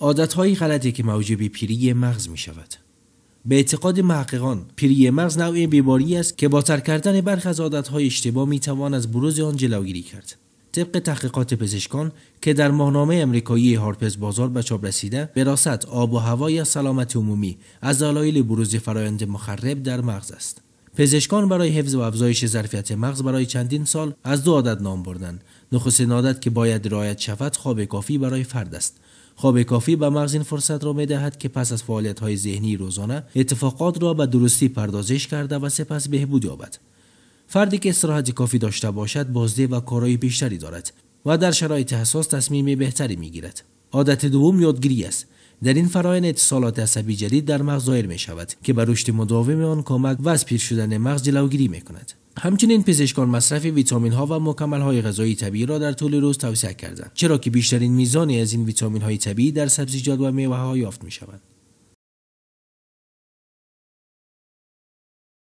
عادتهایی غلطی که موجب پیری مغز می شود. به اعتقاد محققان پیری مغز نوع بیماری است که با ترک کردن برخی از عادتهای اشتباه می توان از بروز آن جلوگیری کرد طبق تحقیقات پزشکان که در ماهنامه امریکایی هارپز بازار به چاپ رسیده وراست آب و هوای سلامت عمومی از دلایل بروز فرایند مخرب در مغز است پزشکان برای حفظ و افزایش ظرفیت مغز برای چندین سال از دو عادت نام بردند نخستین عادت که باید رعایت شود خواب کافی برای فرد است خواب کافی به مغز این فرصت را می دهد که پس از فعالیت های ذهنی روزانه اتفاقات را به درستی پردازش کرده و سپس بهبود یابد فردی که استراحت کافی داشته باشد بازده و کارهای بیشتری دارد و در شرایط حساس تصمیم بهتری می گیرد. عادت دوم یادگیری است در این فرایند اتصالات عصبی جدید در مغز ظاهر می شود که به رشد مداوم آن کمک و از پیر شدن مغز جلوگیری می کند همچنین پزشکان مصرف ویتامین ها و مکمل های غذایی طبیعی را در طول روز توصیه کردند چرا که بیشترین میزانی از این ویتامین های طبیعی در سبزیجات و میوه ها یافت می شود